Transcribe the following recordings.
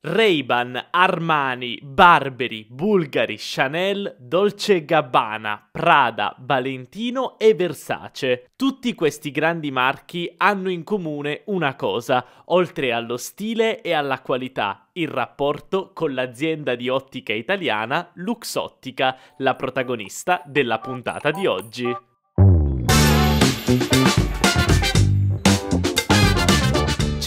Ray-Ban, Armani, Barberi, Bulgari, Chanel, Dolce Gabbana, Prada, Valentino e Versace. Tutti questi grandi marchi hanno in comune una cosa, oltre allo stile e alla qualità, il rapporto con l'azienda di ottica italiana Luxottica, la protagonista della puntata di oggi.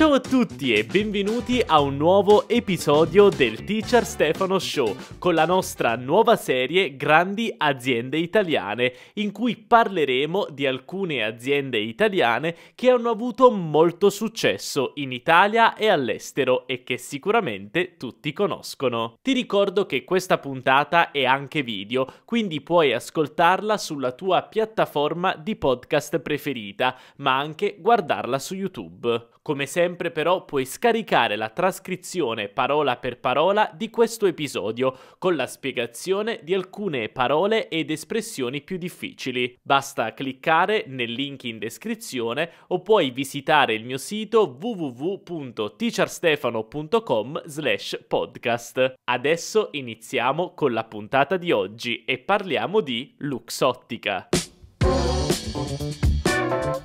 Ciao a tutti e benvenuti a un nuovo episodio del Teacher Stefano Show con la nostra nuova serie Grandi aziende italiane in cui parleremo di alcune aziende italiane che hanno avuto molto successo in Italia e all'estero e che sicuramente tutti conoscono. Ti ricordo che questa puntata è anche video, quindi puoi ascoltarla sulla tua piattaforma di podcast preferita, ma anche guardarla su YouTube. Come sempre sempre però puoi scaricare la trascrizione parola per parola di questo episodio con la spiegazione di alcune parole ed espressioni più difficili. Basta cliccare nel link in descrizione o puoi visitare il mio sito www.teacherstefano.com slash podcast. Adesso iniziamo con la puntata di oggi e parliamo di Luxottica.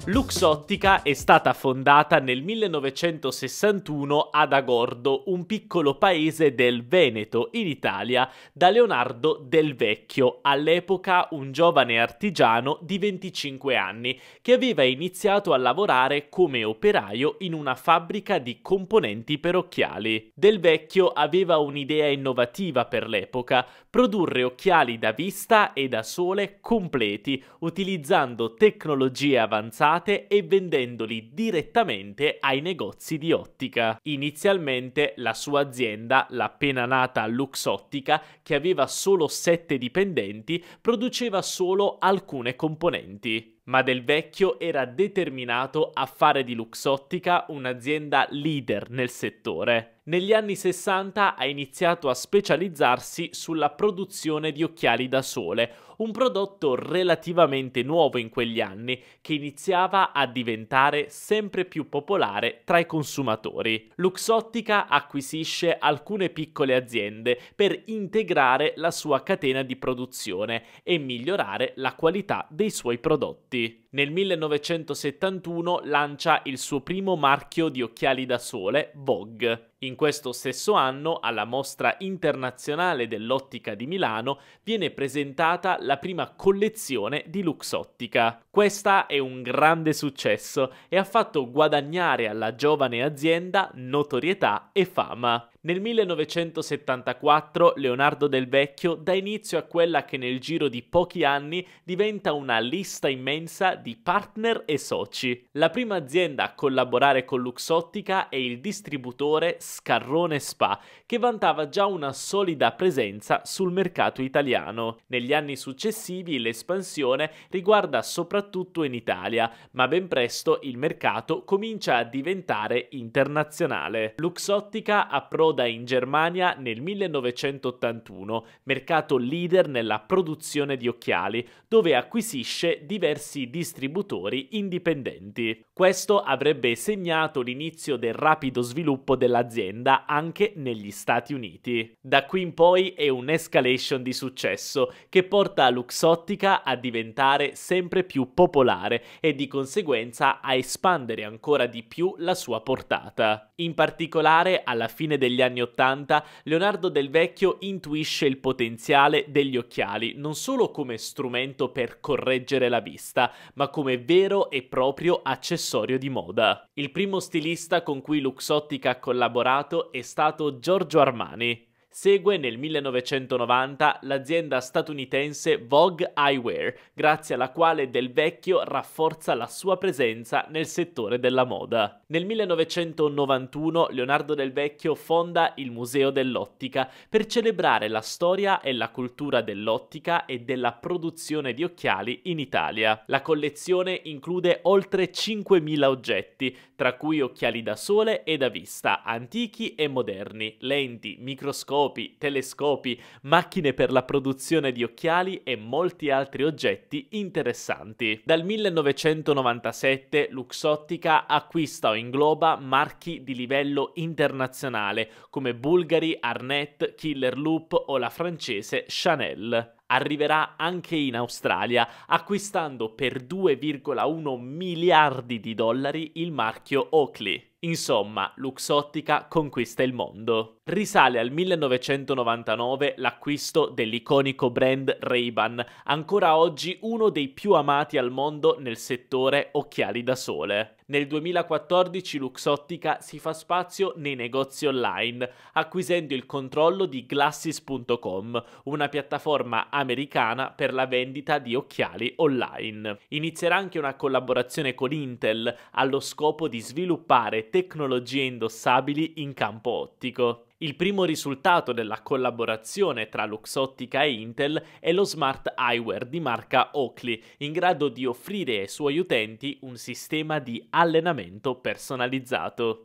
Luxottica è stata fondata nel 1961 ad Agordo, un piccolo paese del Veneto, in Italia, da Leonardo Del Vecchio, all'epoca un giovane artigiano di 25 anni, che aveva iniziato a lavorare come operaio in una fabbrica di componenti per occhiali. Del Vecchio aveva un'idea innovativa per l'epoca, produrre occhiali da vista e da sole completi, utilizzando tecnologie avanzate avanzate e vendendoli direttamente ai negozi di ottica. Inizialmente la sua azienda, l'appena nata Luxottica, che aveva solo 7 dipendenti, produceva solo alcune componenti ma Del Vecchio era determinato a fare di Luxottica un'azienda leader nel settore. Negli anni 60 ha iniziato a specializzarsi sulla produzione di occhiali da sole, un prodotto relativamente nuovo in quegli anni che iniziava a diventare sempre più popolare tra i consumatori. Luxottica acquisisce alcune piccole aziende per integrare la sua catena di produzione e migliorare la qualità dei suoi prodotti. Nel 1971 lancia il suo primo marchio di occhiali da sole, Vogue. In questo stesso anno, alla Mostra Internazionale dell'Ottica di Milano, viene presentata la prima collezione di Luxottica. Questa è un grande successo e ha fatto guadagnare alla giovane azienda notorietà e fama. Nel 1974 Leonardo del Vecchio dà inizio a quella che nel giro di pochi anni diventa una lista immensa di partner e soci. La prima azienda a collaborare con Luxottica è il distributore Scarrone Spa, che vantava già una solida presenza sul mercato italiano. Negli anni successivi l'espansione riguarda soprattutto in Italia, ma ben presto il mercato comincia a diventare internazionale. Luxottica approda coda in Germania nel 1981, mercato leader nella produzione di occhiali, dove acquisisce diversi distributori indipendenti. Questo avrebbe segnato l'inizio del rapido sviluppo dell'azienda anche negli Stati Uniti. Da qui in poi è un'escalation di successo che porta Luxottica a diventare sempre più popolare e di conseguenza a espandere ancora di più la sua portata. In particolare alla fine degli anni anni Ottanta, Leonardo Del Vecchio intuisce il potenziale degli occhiali, non solo come strumento per correggere la vista, ma come vero e proprio accessorio di moda. Il primo stilista con cui Luxottica ha collaborato è stato Giorgio Armani. Segue nel 1990 l'azienda statunitense Vogue Eyewear, grazie alla quale Del Vecchio rafforza la sua presenza nel settore della moda. Nel 1991 Leonardo Del Vecchio fonda il Museo dell'Ottica per celebrare la storia e la cultura dell'ottica e della produzione di occhiali in Italia. La collezione include oltre 5.000 oggetti, tra cui occhiali da sole e da vista, antichi e moderni, lenti, microscopi, microscopi, telescopi, macchine per la produzione di occhiali e molti altri oggetti interessanti. Dal 1997 Luxottica acquista o ingloba marchi di livello internazionale come Bulgari, Arnett, Killer Loop o la francese Chanel arriverà anche in Australia, acquistando per 2,1 miliardi di dollari il marchio Oakley. Insomma, Luxottica conquista il mondo. Risale al 1999 l'acquisto dell'iconico brand Ray-Ban, ancora oggi uno dei più amati al mondo nel settore occhiali da sole. Nel 2014 Luxottica si fa spazio nei negozi online, acquisendo il controllo di Glasses.com, una piattaforma americana per la vendita di occhiali online. Inizierà anche una collaborazione con Intel allo scopo di sviluppare tecnologie indossabili in campo ottico. Il primo risultato della collaborazione tra Luxottica e Intel è lo smart eyewear di marca Oakley, in grado di offrire ai suoi utenti un sistema di allenamento personalizzato.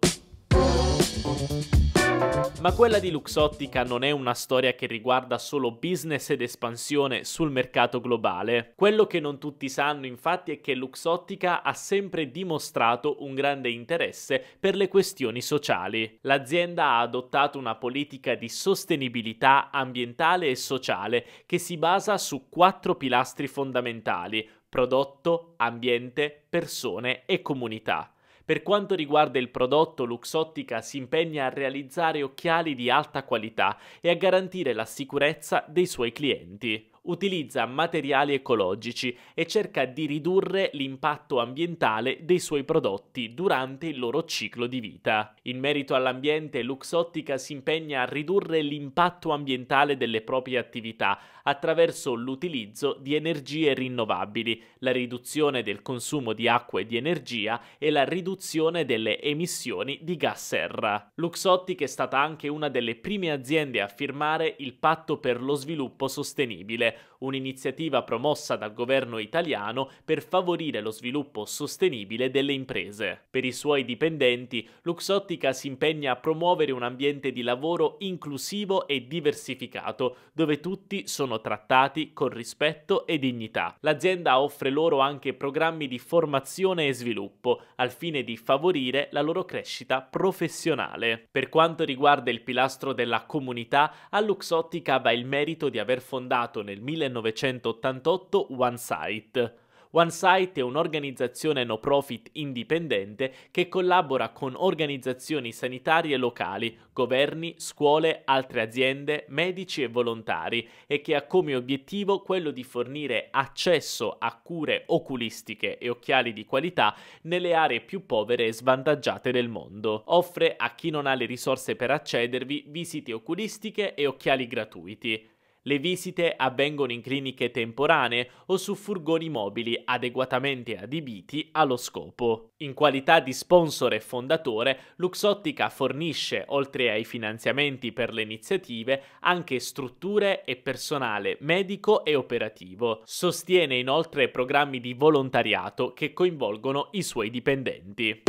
Ma quella di Luxottica non è una storia che riguarda solo business ed espansione sul mercato globale. Quello che non tutti sanno infatti è che Luxottica ha sempre dimostrato un grande interesse per le questioni sociali. L'azienda ha adottato una politica di sostenibilità ambientale e sociale che si basa su quattro pilastri fondamentali prodotto, ambiente, persone e comunità. Per quanto riguarda il prodotto, Luxottica si impegna a realizzare occhiali di alta qualità e a garantire la sicurezza dei suoi clienti utilizza materiali ecologici e cerca di ridurre l'impatto ambientale dei suoi prodotti durante il loro ciclo di vita. In merito all'ambiente, Luxottica si impegna a ridurre l'impatto ambientale delle proprie attività attraverso l'utilizzo di energie rinnovabili, la riduzione del consumo di acqua e di energia e la riduzione delle emissioni di gas serra. Luxottica è stata anche una delle prime aziende a firmare il Patto per lo sviluppo sostenibile, un'iniziativa promossa dal governo italiano per favorire lo sviluppo sostenibile delle imprese. Per i suoi dipendenti, Luxottica si impegna a promuovere un ambiente di lavoro inclusivo e diversificato, dove tutti sono trattati con rispetto e dignità. L'azienda offre loro anche programmi di formazione e sviluppo, al fine di favorire la loro crescita professionale. Per quanto riguarda il pilastro della comunità, a Luxottica va il merito di aver fondato nel 1990 1988 OneSight. OneSight è un'organizzazione no profit indipendente che collabora con organizzazioni sanitarie locali, governi, scuole, altre aziende, medici e volontari e che ha come obiettivo quello di fornire accesso a cure oculistiche e occhiali di qualità nelle aree più povere e svantaggiate del mondo. Offre a chi non ha le risorse per accedervi visite oculistiche e occhiali gratuiti. Le visite avvengono in cliniche temporanee o su furgoni mobili adeguatamente adibiti allo scopo. In qualità di sponsor e fondatore, Luxottica fornisce, oltre ai finanziamenti per le iniziative, anche strutture e personale medico e operativo. Sostiene inoltre programmi di volontariato che coinvolgono i suoi dipendenti.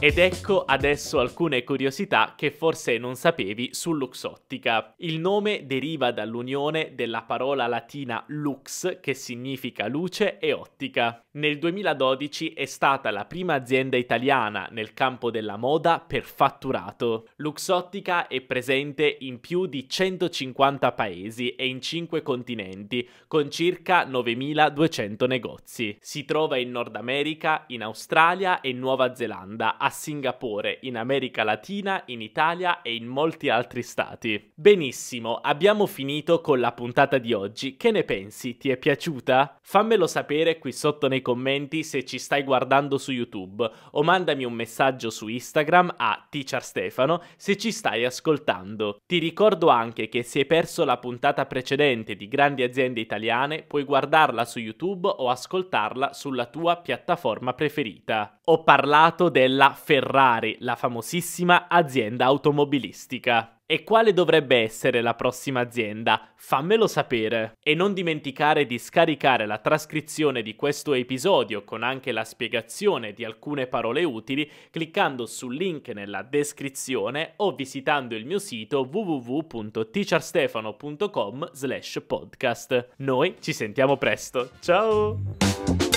Ed ecco adesso alcune curiosità che forse non sapevi su Luxottica. Il nome deriva dall'unione della parola latina lux, che significa luce, e ottica. Nel 2012 è stata la prima azienda italiana nel campo della moda per fatturato. Luxottica è presente in più di 150 paesi e in 5 continenti, con circa 9.200 negozi. Si trova in Nord America, in Australia e Nuova Zelanda, a Singapore, in America Latina, in Italia e in molti altri stati. Benissimo, abbiamo finito con la puntata di oggi. Che ne pensi? Ti è piaciuta? Fammelo sapere qui sotto nei commenti commenti se ci stai guardando su YouTube o mandami un messaggio su Instagram a TeacherStefano se ci stai ascoltando. Ti ricordo anche che se hai perso la puntata precedente di Grandi Aziende Italiane puoi guardarla su YouTube o ascoltarla sulla tua piattaforma preferita. Ho parlato della Ferrari, la famosissima azienda automobilistica. E quale dovrebbe essere la prossima azienda? Fammelo sapere! E non dimenticare di scaricare la trascrizione di questo episodio con anche la spiegazione di alcune parole utili cliccando sul link nella descrizione o visitando il mio sito www.teacherstefano.com slash podcast. Noi ci sentiamo presto, ciao!